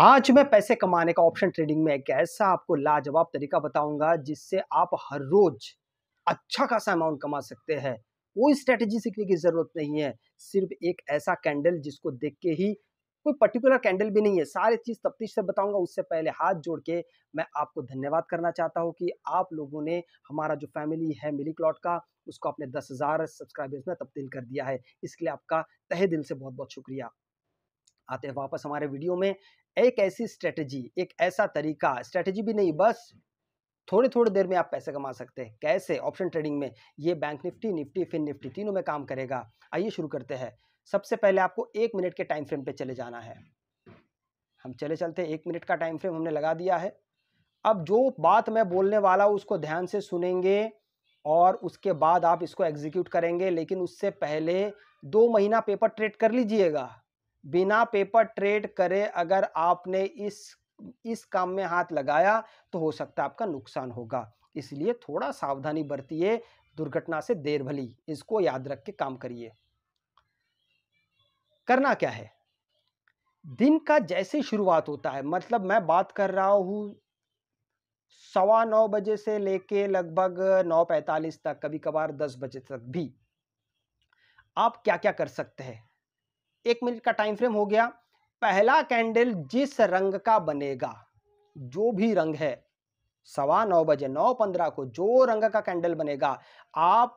आज मैं पैसे कमाने का ऑप्शन ट्रेडिंग में एक ऐसा आपको लाजवाब तरीका बताऊंगा जिससे आप हर रोज अच्छा खासा अमाउंट कमा सकते हैं कोई स्ट्रेटजी सीखने की ज़रूरत नहीं है सिर्फ एक ऐसा कैंडल जिसको देख के ही कोई पर्टिकुलर कैंडल भी नहीं है सारी चीज़ तफ्तीश से बताऊंगा उससे पहले हाथ जोड़ के मैं आपको धन्यवाद करना चाहता हूँ कि आप लोगों ने हमारा जो फैमिली है मिली क्लॉट का उसको अपने दस हज़ार सब्सक्राइबर्स में तब्दील कर दिया है इसके लिए आपका तहे दिल से बहुत बहुत शुक्रिया आते हैं वापस हमारे वीडियो में एक ऐसी स्ट्रेटजी एक ऐसा तरीका स्ट्रेटजी भी नहीं बस थोड़े थोड़े देर में आप पैसे कमा सकते हैं कैसे ऑप्शन ट्रेडिंग में ये bank nifty nifty fin nifty तीनों में काम करेगा आइए शुरू करते हैं सबसे पहले आपको एक मिनट के टाइम फ्रेम पे चले जाना है हम चले चलते एक मिनट का टाइम फ्रेम हमने लगा दिया है अब जो बात मैं बोलने वाला हूँ उसको ध्यान से सुनेंगे और उसके बाद आप इसको एग्जीक्यूट करेंगे लेकिन उससे पहले दो महीना पेपर ट्रेड कर लीजिएगा बिना पेपर ट्रेड करे अगर आपने इस इस काम में हाथ लगाया तो हो सकता है आपका नुकसान होगा इसलिए थोड़ा सावधानी बरतिए दुर्घटना से देर भली इसको याद रख के काम करिए करना क्या है दिन का जैसे शुरुआत होता है मतलब मैं बात कर रहा हूँ सवा नौ बजे से लेके लगभग नौ पैंतालीस तक कभी कभार दस बजे तक भी आप क्या क्या कर सकते हैं एक मिनट का टाइम फ्रेम हो गया पहला कैंडल जिस रंग का बनेगा जो भी रंग है सवा नौ बजे नौ पंद्रह को जो रंग का कैंडल बनेगा आप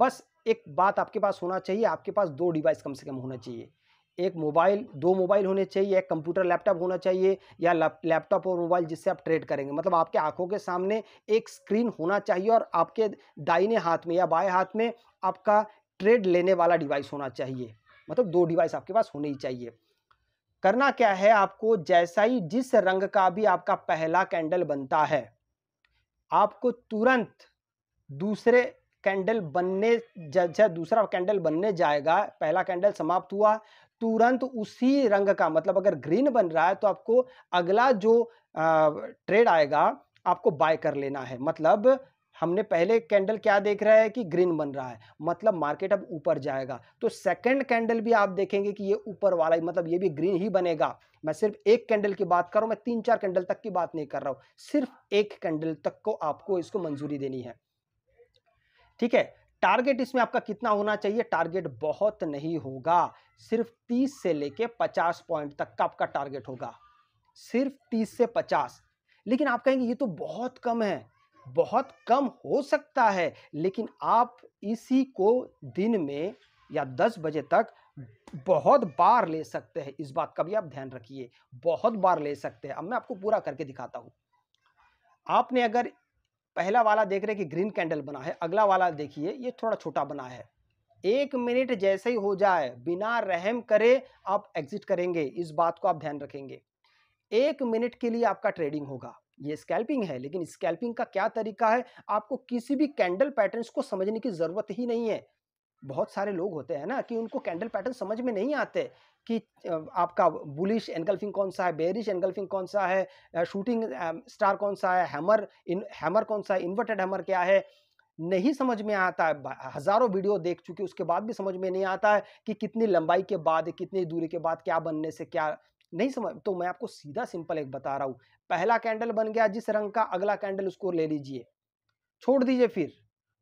बस एक बात आपके पास होना चाहिए आपके पास दो डिवाइस कम से कम होना चाहिए एक मोबाइल दो मोबाइल होने चाहिए एक कंप्यूटर लैपटॉप होना चाहिए या लैपटॉप और मोबाइल जिससे आप ट्रेड करेंगे मतलब आपके आंखों के सामने एक स्क्रीन होना चाहिए और आपके दाहिने हाथ में या बाएं हाथ में आपका ट्रेड लेने वाला डिवाइस होना चाहिए मतलब दो डिवाइस आपके पास होने ही चाहिए करना क्या है आपको जैसा ही जिस रंग का भी आपका पहला कैंडल बनता है आपको तुरंत दूसरे कैंडल बनने जैसे दूसरा कैंडल बनने जाएगा पहला कैंडल समाप्त हुआ तुरंत उसी रंग का मतलब अगर ग्रीन बन रहा है तो आपको अगला जो ट्रेड आएगा आपको बाय कर लेना है मतलब हमने पहले कैंडल क्या देख रहा है कि ग्रीन बन रहा है मतलब मार्केट अब ऊपर जाएगा तो सेकंड कैंडल भी आप देखेंगे कि ये ऊपर वाला मतलब ये भी ग्रीन ही बनेगा मैं सिर्फ एक कैंडल की बात कर रहा हूँ मैं तीन चार कैंडल तक की बात नहीं कर रहा हूँ सिर्फ एक कैंडल तक को आपको इसको मंजूरी देनी है ठीक है टारगेट इसमें आपका कितना होना चाहिए टारगेट बहुत नहीं होगा सिर्फ तीस से लेके पचास पॉइंट तक का आपका टारगेट होगा सिर्फ तीस से पचास लेकिन आप कहेंगे ये तो बहुत कम है बहुत कम हो सकता है लेकिन आप इसी को दिन में या 10 बजे तक बहुत बार ले सकते हैं इस बात का भी आप ध्यान रखिए बहुत बार ले सकते हैं अब मैं आपको पूरा करके दिखाता हूँ आपने अगर पहला वाला देख रहे हैं कि ग्रीन कैंडल बना है अगला वाला देखिए ये थोड़ा छोटा बना है एक मिनट जैसे ही हो जाए बिना रहम करे आप एग्जिट करेंगे इस बात को आप ध्यान रखेंगे एक मिनट के लिए आपका ट्रेडिंग होगा ये स्कैल्पिंग है लेकिन स्कैल्पिंग का क्या तरीका है आपको किसी भी कैंडल पैटर्न को समझने की ज़रूरत ही नहीं है बहुत सारे लोग होते हैं ना कि उनको कैंडल पैटर्न समझ में नहीं आते कि आपका बुलिश एनगल्फिंग कौन सा है बेरिश एनगल्फिंग कौन सा है शूटिंग स्टार कौन सा है हैमर इन हैमर कौन सा है इन्वर्टेड हैमर क्या है नहीं समझ में आता है हज़ारों वीडियो देख चुके उसके बाद भी समझ में नहीं आता है कि कितनी लंबाई के बाद कितनी दूरी के बाद क्या बनने से क्या नहीं समझ तो मैं आपको सीधा सिंपल एक बता रहा हूं पहला कैंडल बन गया जिस रंग का अगला कैंडल उसको ले लीजिए छोड़ दीजिए फिर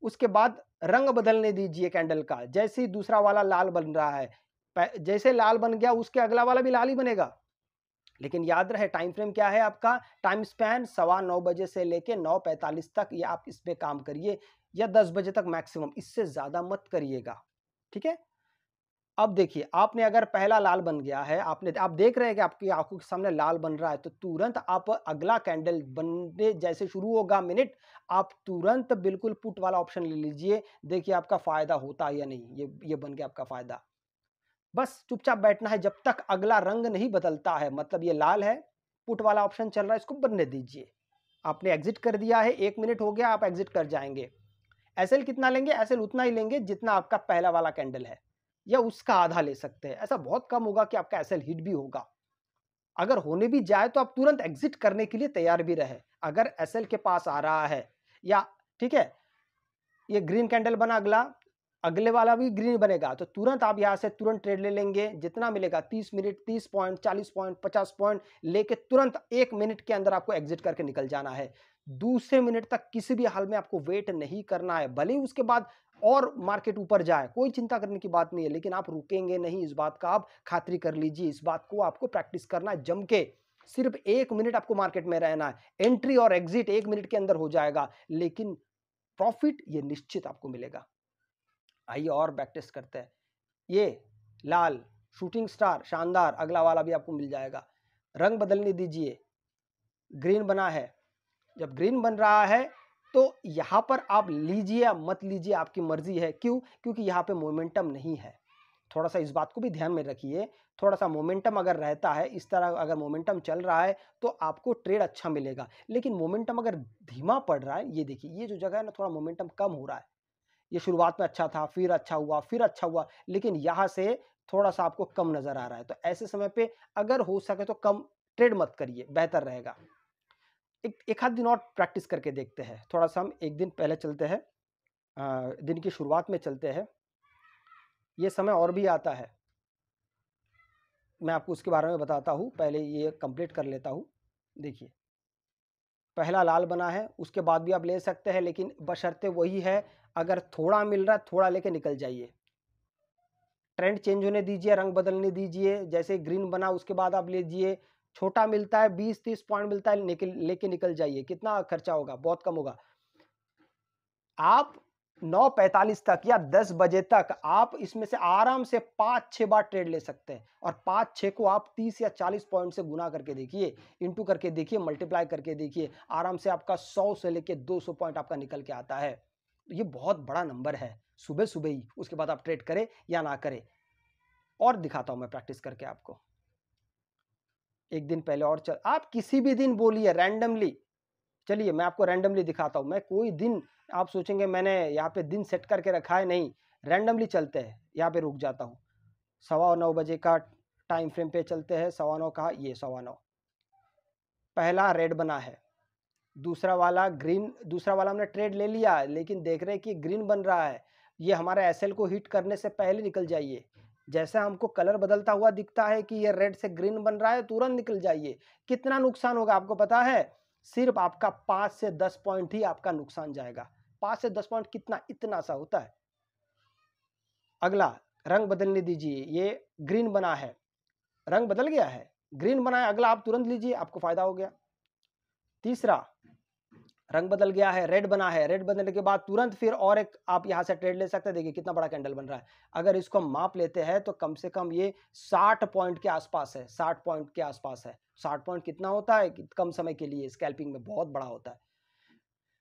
उसके बाद रंग बदलने दीजिए कैंडल का जैसे ही दूसरा वाला लाल बन रहा है जैसे लाल बन गया उसके अगला वाला भी लाल ही बनेगा लेकिन याद रहे टाइम फ्रेम क्या है आपका टाइम स्पैन सवा नौ बजे से लेके नौ पैंतालीस तक या आप इस पर काम करिए या दस बजे तक मैक्सिमम इससे ज़्यादा मत करिएगा ठीक है अब देखिए आपने अगर पहला लाल बन गया है आपने आप देख रहे हैं कि आपकी आंखों के सामने लाल बन रहा है तो तुरंत आप अगला कैंडल बनने जैसे शुरू होगा मिनट आप तुरंत बिल्कुल पुट वाला ऑप्शन ले लीजिए देखिए आपका फ़ायदा होता है या नहीं ये ये बन गया आपका फ़ायदा बस चुपचाप बैठना है जब तक अगला रंग नहीं बदलता है मतलब ये लाल है पुट वाला ऑप्शन चल रहा है इसको बनने दीजिए आपने एग्जिट कर दिया है एक मिनट हो गया आप एग्जिट कर जाएंगे एस कितना लेंगे एस उतना ही लेंगे जितना आपका पहला वाला कैंडल है या उसका आधा ले सकते हैं ऐसा बहुत कम होगा कि आपका एसएल हिट भी होगा अगर होने भी जाए तो आप तुरंत एग्जिट करने के लिए तैयार भी रहे अगर एसएल के पास आ रहा है या ठीक है ये ग्रीन कैंडल बना अगला अगले वाला भी ग्रीन बनेगा तो तुरंत आप यहाँ से तुरंत ट्रेड ले लेंगे जितना मिलेगा 30 मिनट 30 पॉइंट 40 पॉइंट 50 पॉइंट लेके तुरंत एक मिनट के अंदर आपको एग्जिट करके निकल जाना है दूसरे मिनट तक किसी भी हाल में आपको वेट नहीं करना है भले ही उसके बाद और मार्केट ऊपर जाए कोई चिंता करने की बात नहीं है लेकिन आप रुकेंगे नहीं इस बात का आप खातरी कर लीजिए इस बात को आपको प्रैक्टिस करना है जम के सिर्फ एक मिनट आपको मार्केट में रहना है एंट्री और एग्जिट एक मिनट के अंदर हो जाएगा लेकिन प्रॉफिट ये निश्चित आपको मिलेगा आइए और बैक करते हैं ये लाल शूटिंग स्टार शानदार अगला वाला भी आपको मिल जाएगा रंग बदलने दीजिए ग्रीन बना है जब ग्रीन बन रहा है तो यहाँ पर आप लीजिए या मत लीजिए आपकी मर्जी है क्यों क्योंकि यहाँ पे मोमेंटम नहीं है थोड़ा सा इस बात को भी ध्यान में रखिए थोड़ा सा मोमेंटम अगर रहता है इस तरह अगर मोमेंटम चल रहा है तो आपको ट्रेड अच्छा मिलेगा लेकिन मोमेंटम अगर धीमा पड़ रहा है ये देखिए ये जो जगह है ना थोड़ा मोमेंटम कम हो रहा है ये शुरुआत में अच्छा था फिर अच्छा हुआ फिर अच्छा हुआ लेकिन यहाँ से थोड़ा सा आपको कम नज़र आ रहा है तो ऐसे समय पर अगर हो सके तो कम ट्रेड मत करिए बेहतर रहेगा एक एक आध दिन और प्रैक्टिस करके देखते हैं थोड़ा सा हम एक दिन पहले चलते हैं दिन की शुरुआत में चलते हैं ये समय और भी आता है मैं आपको उसके बारे में बताता हूँ पहले ये कंप्लीट कर लेता हूँ देखिए पहला लाल बना है उसके बाद भी आप ले सकते हैं लेकिन बशर्ते वही है अगर थोड़ा मिल रहा है थोड़ा लेके निकल जाइए ट्रेंड चेंज होने दीजिए रंग बदलने दीजिए जैसे ग्रीन बना उसके बाद आप लीजिए छोटा मिलता है बीस तीस पॉइंट मिलता है लेके लेके निकल जाइए कितना खर्चा होगा बहुत कम होगा आप नौ तक या दस बजे तक आप इसमें से आराम से पाँच छह बार ट्रेड ले सकते हैं और पांच छह को आप तीस या चालीस पॉइंट से गुना करके देखिए इंटू करके देखिए मल्टीप्लाई करके देखिए आराम से आपका सौ से लेके दो सौ पॉइंट आपका निकल के आता है तो ये बहुत बड़ा नंबर है सुबह सुबह ही उसके बाद आप ट्रेड करें या ना करें और दिखाता हूं मैं प्रैक्टिस करके आपको एक दिन पहले और चल आप किसी भी दिन बोलिए रैंडमली चलिए मैं आपको रैंडमली दिखाता हूँ मैं कोई दिन आप सोचेंगे मैंने यहाँ पे दिन सेट करके रखा है नहीं रैंडमली चलते हैं यहाँ पे रुक जाता हूँ सवा नौ बजे का टाइम फ्रेम पे चलते हैं सवा नौ का ये सवा नौ पहला रेड बना है दूसरा वाला ग्रीन दूसरा वाला हमने ट्रेड ले लिया लेकिन देख रहे हैं कि ग्रीन बन रहा है ये हमारा एस को हिट करने से पहले निकल जाइए जैसा हमको कलर बदलता हुआ दिखता है कि ये रेड से ग्रीन बन रहा है तुरंत निकल जाइए कितना नुकसान होगा आपको पता है सिर्फ आपका पाँच से दस पॉइंट ही आपका नुकसान जाएगा पाँच से दस पॉइंट कितना इतना सा होता है अगला रंग बदलने दीजिए ये ग्रीन बना है रंग बदल गया है ग्रीन बना है अगला आप तुरंत लीजिए आपको फायदा हो गया तीसरा रंग बदल गया है रेड बना है रेड बनने के बाद तुरंत फिर और एक आप यहाँ से ट्रेड ले सकते हैं देखिए कितना बड़ा कैंडल बन रहा है अगर इसको हम माप लेते हैं तो कम से कम ये 60 पॉइंट के आसपास है 60 पॉइंट के आसपास है 60 पॉइंट कितना होता है कम समय के लिए स्कैल्पिंग में बहुत बड़ा होता है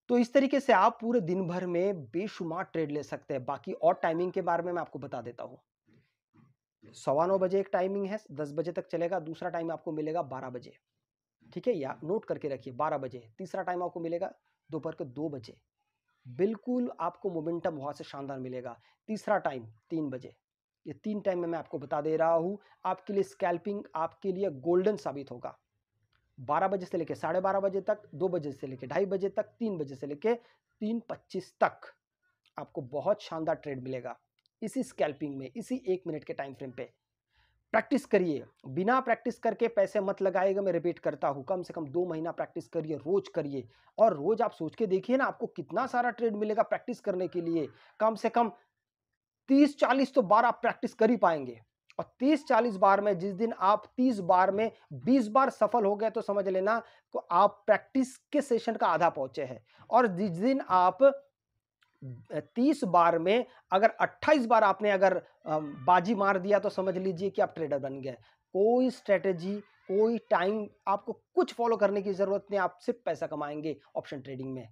तो इस तरीके से आप पूरे दिन भर में बेशुमार ट्रेड ले सकते हैं बाकी और टाइमिंग के बारे में मैं आपको बता देता हूँ सवा बजे एक टाइमिंग है दस बजे तक चलेगा दूसरा टाइम आपको मिलेगा बारह बजे ठीक है या नोट करके रखिए बारह बजे तीसरा टाइम आपको मिलेगा दोपहर के दो बजे बिल्कुल आपको मोमेंटम वहाँ से शानदार मिलेगा तीसरा टाइम तीन बजे ये तीन टाइम में मैं आपको बता दे रहा हूँ आपके लिए स्कैल्पिंग आपके लिए गोल्डन साबित होगा बारह बजे से लेकर साढ़े बारह बजे तक दो बजे से लेकर ढाई बजे तक तीन बजे से लेकर तीन पच्चीस तक आपको बहुत शानदार ट्रेड मिलेगा इसी स्कैल्पिंग में इसी एक मिनट के टाइम फ्रेम पे प्रैक्टिस करिए बिना प्रैक्टिस करके पैसे मत लगाएगा मैं रिपीट करता हूँ कम से कम दो महीना प्रैक्टिस करिए रोज करिए और रोज आप सोच के देखिए ना आपको कितना सारा ट्रेड मिलेगा प्रैक्टिस करने के लिए कम से कम तीस चालीस तो बार आप प्रैक्टिस कर ही पाएंगे और तीस चालीस बार में जिस दिन आप तीस बार में बीस बार सफल हो गए तो समझ लेना तो आप प्रैक्टिस के सेशन का आधा पहुंचे हैं और जिस दिन आप तीस बार में अगर अट्ठाईस बार आपने अगर बाजी मार दिया तो समझ लीजिए कि आप ट्रेडर बन गए कोई स्ट्रेटेजी कोई टाइम आपको कुछ फॉलो करने की ज़रूरत नहीं आप सिर्फ पैसा कमाएंगे ऑप्शन ट्रेडिंग में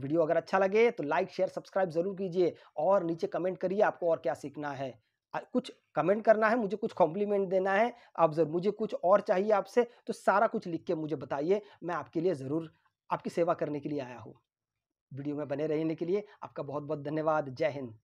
वीडियो अगर अच्छा लगे तो लाइक शेयर सब्सक्राइब ज़रूर कीजिए और नीचे कमेंट करिए आपको और क्या सीखना है कुछ कमेंट करना है मुझे कुछ कॉम्प्लीमेंट देना है आप जरूर मुझे कुछ और चाहिए आपसे तो सारा कुछ लिख के मुझे बताइए मैं आपके लिए ज़रूर आपकी सेवा करने के लिए आया हूँ वीडियो में बने रहने के लिए आपका बहुत बहुत धन्यवाद जय हिंद